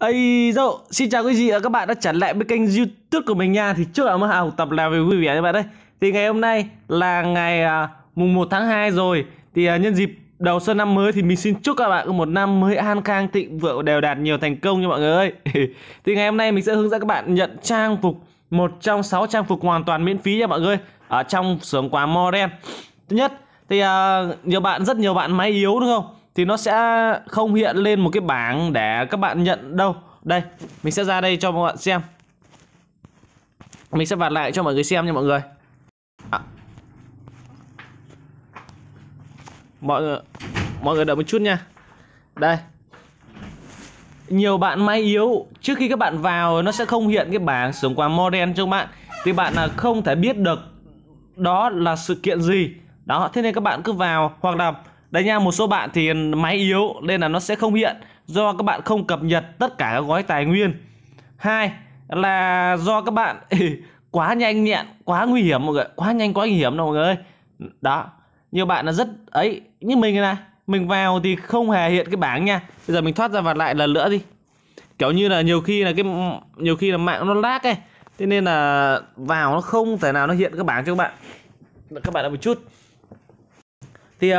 Ây dậu, xin chào quý vị và các bạn đã trở lại với kênh youtube của mình nha Thì trước là mới học tập làm về vui vẻ như bạn đây. Thì ngày hôm nay là ngày uh, mùng 1 tháng 2 rồi Thì uh, nhân dịp đầu xuân năm mới thì mình xin chúc các bạn một năm mới an khang thịnh vượng đều đạt nhiều thành công nha mọi người ơi Thì ngày hôm nay mình sẽ hướng dẫn các bạn nhận trang phục một trong 6 trang phục hoàn toàn miễn phí nha mọi người Ở trong sưởng quà Moren Thứ nhất thì uh, nhiều bạn rất nhiều bạn máy yếu đúng không thì nó sẽ không hiện lên một cái bảng để các bạn nhận đâu. Đây, mình sẽ ra đây cho mọi bạn xem. Mình sẽ vạt lại cho mọi người xem nha mọi người. À. Mọi người mọi người đợi một chút nha. Đây. Nhiều bạn máy yếu, trước khi các bạn vào nó sẽ không hiện cái bảng sưởng quà modern cho các bạn thì bạn là không thể biết được đó là sự kiện gì. Đó, thế nên các bạn cứ vào hoặc là Đấy nha, một số bạn thì máy yếu nên là nó sẽ không hiện do các bạn không cập nhật tất cả các gói tài nguyên. Hai là do các bạn quá nhanh nhẹn, quá nguy hiểm mọi người, quá nhanh quá nguy hiểm đâu mọi người ơi. Đó, nhiều bạn là rất ấy như mình này, mình vào thì không hề hiện cái bảng nha. Bây giờ mình thoát ra và lại lần nữa đi. Kiểu như là nhiều khi là cái nhiều khi là mạng nó lag ấy. Thế nên là vào nó không thể nào nó hiện cái bảng cho các bạn. Các bạn đã một chút thì uh,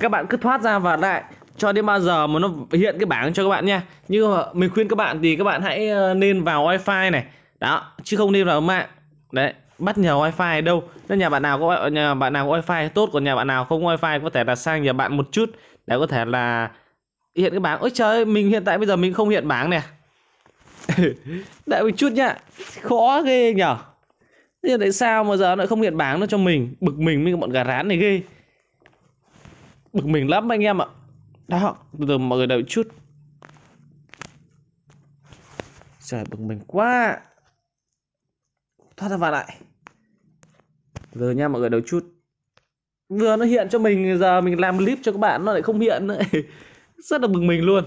các bạn cứ thoát ra và lại cho đến bao giờ mà nó hiện cái bảng cho các bạn nha như mình khuyên các bạn thì các bạn hãy ờ, nên vào wifi này đó chứ không nên vào mạng đấy bắt nhờ wifi đâu nên nhà bạn nào có nhà bạn nào có wifi tốt còn nhà bạn nào không wifi có thể là sang nhà bạn một chút để có thể là hiện cái bảng ôi trời ơi, mình hiện tại bây giờ mình không hiện bảng nè đợi một chút nhá khó ghê nhở tại sao mà giờ lại không hiện bảng nó cho mình bực mình với bọn gà rán này ghê bực mình lắm anh em ạ đó từ mọi người đợi chút trời bực mình quá thoát ra vào lại giờ nha mọi người đầu chút vừa nó hiện cho mình giờ mình làm clip cho các bạn nó lại không hiện nữa rất là bực mình luôn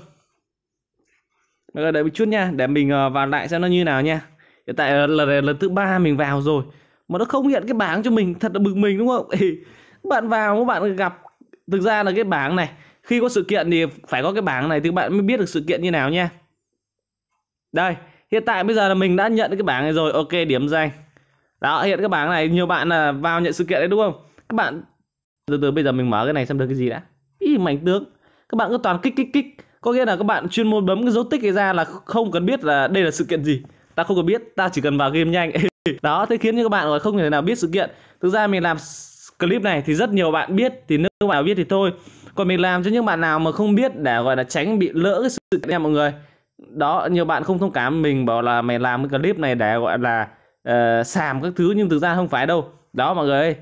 mọi người đợi một chút nha để mình ờ, vào lại xem nó như nào nha hiện tại là lần, lần thứ ba mình vào rồi mà nó không hiện cái bảng cho mình thật là bực mình đúng không bạn vào các bạn gặp thực ra là cái bảng này khi có sự kiện thì phải có cái bảng này thì các bạn mới biết được sự kiện như nào nha đây hiện tại bây giờ là mình đã nhận cái bảng này rồi ok điểm danh đó hiện cái bảng này nhiều bạn là vào nhận sự kiện đấy đúng không các bạn từ từ bây giờ mình mở cái này xem được cái gì đã ý mảnh tướng các bạn cứ toàn kích kích kích có nghĩa là các bạn chuyên môn bấm cái dấu tích này ra là không cần biết là đây là sự kiện gì ta không cần biết ta chỉ cần vào game nhanh đó thế khiến cho các bạn không thể nào biết sự kiện thực ra mình làm clip này thì rất nhiều bạn biết thì nếu bạn nào biết thì thôi còn mình làm cho những bạn nào mà không biết để gọi là tránh bị lỡ cái sự nha mọi người đó nhiều bạn không thông cảm mình bảo là mày làm cái clip này để gọi là uh, ờ, sàm các thứ nhưng thực ra không phải đâu đó mọi người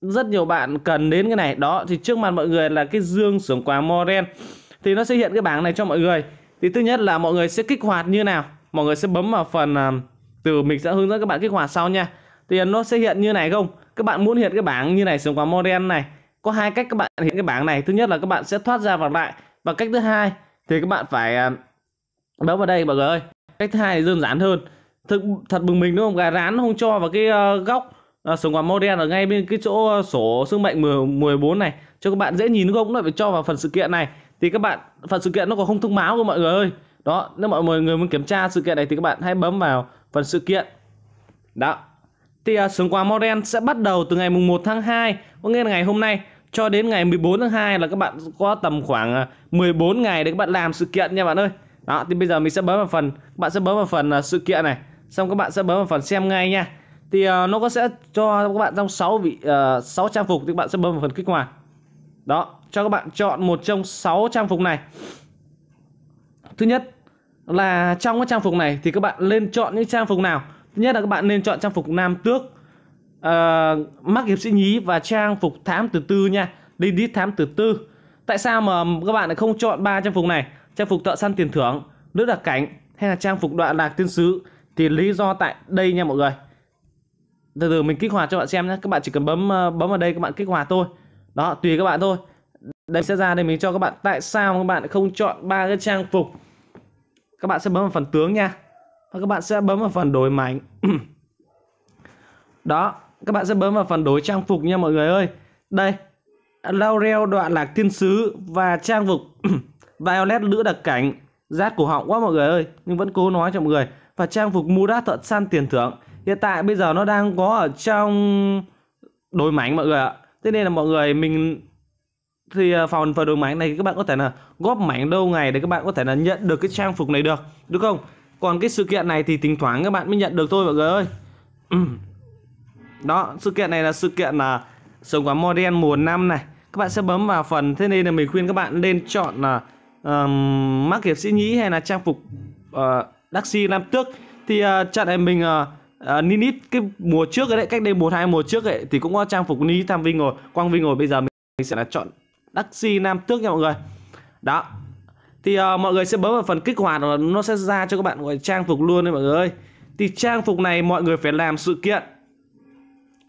rất nhiều bạn cần đến cái này đó thì trước mặt mọi người là cái dương sưởng quà Moren thì nó sẽ hiện cái bảng này cho mọi người thì thứ nhất là mọi người sẽ kích hoạt như nào mọi người sẽ bấm vào phần uh, từ mình sẽ hướng dẫn các bạn kích hoạt sau nha thì nó sẽ hiện như này không các bạn muốn hiện cái bảng như này xuống quả màu này có hai cách các bạn hiện cái bảng này thứ nhất là các bạn sẽ thoát ra vào lại và cách thứ hai thì các bạn phải à, bấm vào đây mọi người ơi cách thứ hai đơn giản hơn thực thật bừng mình đúng không gà rán không cho vào cái ờ, góc à, xuống quả màu ở ngay bên cái chỗ ờ, sổ sức mạnh 10, 14 này cho các bạn dễ nhìn đúng không lại phải cho vào phần sự kiện này thì các bạn phần sự kiện nó còn không thông báo của mọi người ơi đó nếu mọi người muốn kiểm tra sự kiện này thì các bạn hãy bấm vào phần sự kiện đó thì à, sướng quá Moren sẽ bắt đầu từ ngày mùng 1 tháng 2, có nghĩa là ngày hôm nay cho đến ngày 14 tháng 2 là các bạn có tầm khoảng 14 à, ngày để các bạn làm sự kiện nha bạn ơi. Đó, thì bây giờ mình sẽ bấm vào phần, bạn sẽ bấm vào phần uh, sự kiện này, xong các bạn sẽ bấm vào phần xem ngay nha. Thì uh, nó có sẽ cho các bạn trong 6 vị uh, 6 trang phục thì các bạn sẽ bấm vào phần kích hoạt. Đó, cho các bạn chọn một trong 6 trang phục này. Thứ nhất là trong cái trang phục này thì các bạn lên chọn những trang phục nào Thứ nhất là các bạn nên chọn trang phục nam tước uh, mắc hiệp sĩ nhí và trang phục thám tử tư nha. đi đi thám tử tư. Tại sao mà các bạn lại không chọn ba trang phục này? Trang phục thợ săn tiền thưởng, nữ đặc cảnh hay là trang phục đoạn lạc tiên sứ thì lý do tại đây nha mọi người. Từ từ mình kích hoạt cho bạn xem nhé. Các bạn chỉ cần bấm ờ, bấm vào đây các bạn kích hoạt thôi. Đó, tùy các bạn thôi. Đây sẽ ra đây mình cho các bạn tại sao các bạn không chọn ba cái trang phục. Các bạn sẽ bấm vào phần tướng nha và các bạn sẽ bấm vào phần đổi mảnh đó các bạn sẽ bấm vào phần đổi trang phục nha mọi người ơi đây Laurel đoạn lạc thiên sứ và trang phục Violet lữ đặc cảnh Rát cổ họng quá mọi người ơi Nhưng vẫn cố nói cho mọi người Và trang phục Murat thợ săn tiền thưởng Hiện tại bây giờ nó đang có ở trong đổi mảnh mọi người ạ Thế nên là mọi người mình Thì à, phần phần đối mảnh này các bạn có thể là Góp mảnh đâu ngày để các bạn có thể là nhận được cái trang phục này được Đúng không còn cái sự kiện này thì tính thoáng các bạn mới nhận được thôi mọi người ơi Đó sự kiện này là sự kiện là Sống quá modern mùa năm này Các bạn sẽ bấm vào phần Thế nên là mình khuyên các bạn nên chọn là um, Mắc hiệp sĩ nhí hay là trang phục uh, ờ, Daxi Nam Tước Thì uh, trận này mình uh, ờ, uh, Ninit cái mùa trước đấy Cách đây một hai mùa trước ấy Thì cũng có trang phục Ninit Tham Vinh rồi Quang Vinh rồi Bây giờ mình, mình sẽ là chọn Daxi Nam Tước nha mọi người Đó thì uh, mọi người sẽ bấm vào phần kích hoạt và nó sẽ ra cho các bạn gọi trang phục luôn đấy mọi người thì trang phục này mọi người phải làm sự kiện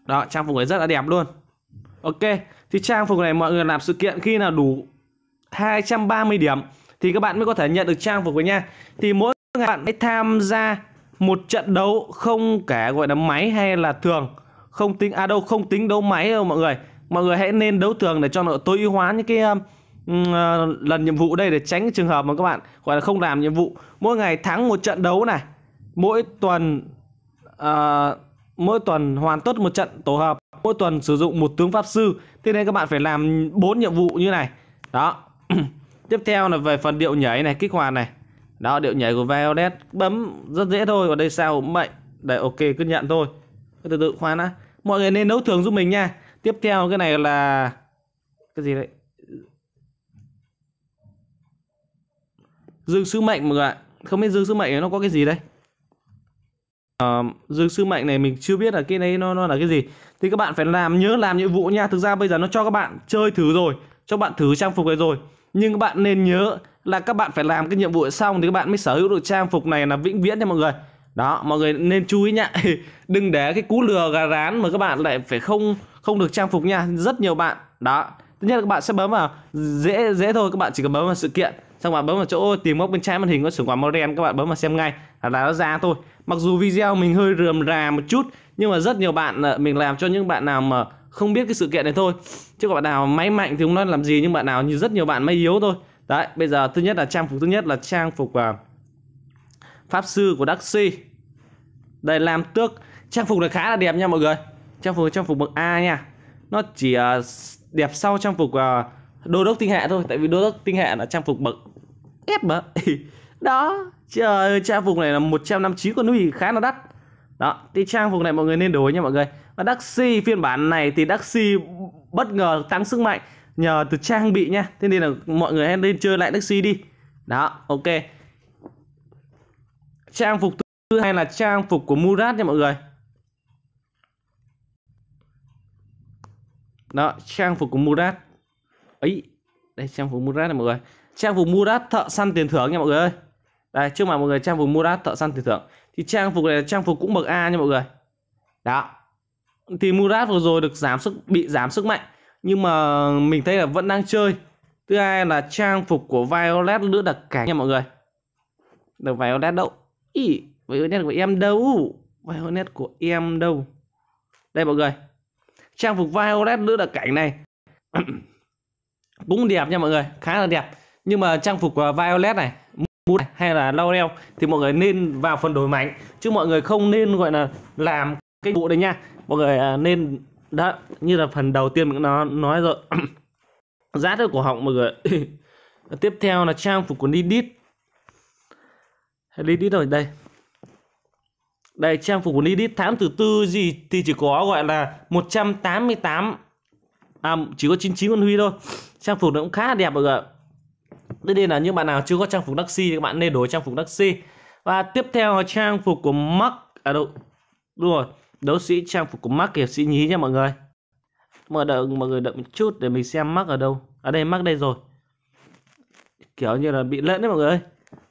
đó trang phục này rất là đẹp luôn ok thì trang phục này mọi người làm sự kiện khi nào đủ 230 điểm thì các bạn mới có thể nhận được trang phục rồi nha thì mỗi ngày bạn hãy tham gia một trận đấu không cả gọi là máy hay là thường không tính à đâu không tính đấu máy đâu mọi người mọi người hãy nên đấu thường để cho nó tối ưu hóa những cái Ờ, lần nhiệm vụ đây để tránh trường hợp mà các bạn gọi là không làm nhiệm vụ mỗi ngày thắng một trận đấu này mỗi tuần uh, mỗi tuần hoàn tất một trận tổ hợp mỗi tuần sử dụng một tướng pháp sư thế nên các bạn phải làm bốn nhiệm vụ như này đó tiếp theo là về phần điệu nhảy này kích hoạt này đó điệu nhảy của Violet bấm rất dễ thôi còn đây sao cũng vậy đây ok cứ nhận thôi từ từ khoan á mọi người nên nấu thường giúp mình nha tiếp theo cái này là cái gì đấy dương sứ mệnh mọi người ạ không biết dương sứ mệnh nó có cái gì đây uh, ờ, dương sứ mệnh này mình chưa biết là cái này nó nó là cái gì thì các bạn phải làm nhớ làm nhiệm vụ nha thực ra bây giờ nó cho các bạn chơi thử rồi cho bạn thử trang phục này rồi nhưng các bạn nên nhớ là các bạn phải làm cái nhiệm vụ xong thì các bạn mới sở hữu được trang phục này là vĩnh viễn nha mọi người đó mọi người nên chú ý nhá đừng để cái cú lừa gà rán mà các bạn lại phải không không được trang phục nha rất nhiều bạn đó tất nhiên là các bạn sẽ bấm vào dễ dễ thôi các bạn chỉ cần bấm vào sự kiện xong bạn bấm vào chỗ tìm góc bên trái màn hình có sưởng quả màu đen các bạn bấm vào xem ngay là nó ra thôi mặc dù video mình hơi rườm rà một chút nhưng mà rất nhiều bạn ờ, mình làm cho những bạn nào mà không biết cái sự kiện này thôi chứ còn bạn nào máy mạnh thì không nói làm gì nhưng bạn nào như rất nhiều bạn máy yếu thôi đấy bây giờ thứ nhất là trang phục thứ nhất là trang phục uh, pháp sư của Daxi đây làm tước trang phục này khá là đẹp nha mọi người trang phục trang phục bậc A nha nó chỉ uh, đẹp sau trang phục uh, đô đốc tinh hệ thôi tại vì đô đốc tinh hệ là trang phục bậc ép mà đó trời trang phục này là 159 con nui khá là đắt đó thì trang phục này mọi người nên đổi nha mọi người và Daxi phiên bản này thì Daxi bất ngờ tăng sức mạnh nhờ từ trang bị nha thế nên là mọi người hãy lên chơi lại Daxi đi đó ok trang phục thứ hai là trang phục của Murat nha mọi người đó trang phục của Murat ấy đây trang phục Murat này mọi người trang phục Murat thợ săn tiền thưởng nha mọi người ơi đây trước mặt mọi người trang phục Murat thợ săn tiền thưởng thì trang phục này là trang phục cũng bậc A nha mọi người đó thì Murat vừa rồi được giảm sức bị giảm sức mạnh nhưng mà mình thấy là vẫn đang chơi thứ hai là trang phục của Violet nữ đặc cảnh nha mọi người được Violet đâu ý Violet của em đâu Violet của em đâu đây mọi người trang phục Violet nữ đặc cảnh này cũng đẹp nha mọi người khá là đẹp nhưng mà trang phục violet này mút hay là Laurel thì mọi người nên vào phần đổi mạnh chứ mọi người không nên gọi là làm cái vụ đấy nha mọi người à, nên đã như là phần đầu tiên mình nó nói rồi rát được cổ họng mọi người tiếp theo là trang phục của Nidit Nidit rồi đây đây trang phục của Nidit tháng thứ tư gì thì chỉ có gọi là 188 à chỉ có 99 con huy thôi trang phục nó cũng khá đẹp mọi người Thế nên là những bạn nào chưa có trang phục Duxy thì các bạn nên đổi trang phục Duxy. Và tiếp theo là trang phục của Mark à đâu. Đúng rồi, đấu sĩ trang phục của Mark hiệp sĩ nhí nha mọi người. Mở đợi mọi người đợi một chút để mình xem Mark ở đâu. Ở à đây Mark đây rồi. Kiểu như là bị lẫn đấy mọi người ơi.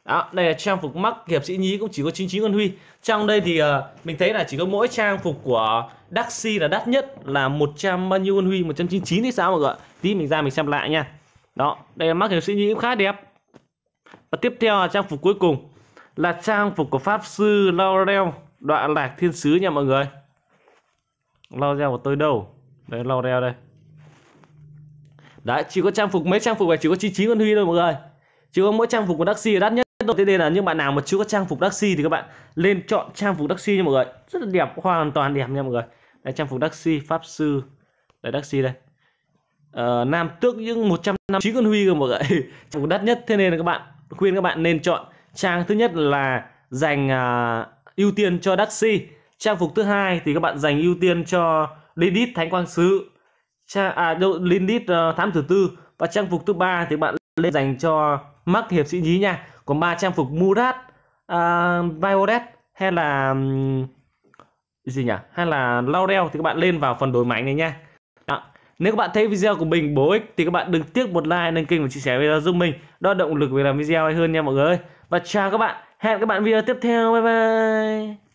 Đó, đây là trang phục mắc hiệp sĩ nhí cũng chỉ có 99 con huy. Trong đây thì uh, mình thấy là chỉ có mỗi trang phục của Daxi là đắt nhất là 100 bao nhiêu con huy, 199 hay sao mọi người ạ. Tí mình ra mình xem lại nha đó đây là mắt hiệp sĩ nhĩ khá đẹp và tiếp theo là trang phục cuối cùng là trang phục của pháp sư Laurel đoạn lạc thiên sứ nha mọi người Laurel của tôi đâu đấy Laurel đây đấy chỉ có trang phục mấy trang phục này chỉ có chi chín con huy thôi mọi người chỉ có mỗi trang phục của taxi là đắt nhất thôi thế nên là những bạn nào mà chưa có trang phục taxi thì các bạn lên chọn trang phục taxi nha mọi người rất là đẹp hoàn toàn đẹp nha mọi người đây trang phục taxi pháp sư đây taxi đây uh, Nam tước những 100 năm Chí Quân Huy cơ mọi người cũng đắt nhất thế nên là các bạn khuyên các bạn nên chọn trang thứ nhất là dành uh, ưu tiên cho Daxi trang phục thứ hai thì các bạn dành ưu tiên cho Lindit Thánh Quang Sứ trang à Lindit uh, Thám Tử Tư và trang phục thứ ba thì bạn lên dành cho Mark Hiệp Sĩ Nhí nha còn ba trang phục Murat uh, Violet hay là gì nhỉ hay là Laurel thì các bạn lên vào phần đổi mạnh này nha nếu các bạn thấy video của mình bổ ích thì các bạn đừng tiếc một like, nâng kênh và chia sẻ video giúp mình. Đó động lực về làm video hay hơn nha mọi người. Và chào các bạn. Hẹn các bạn video tiếp theo. Bye bye.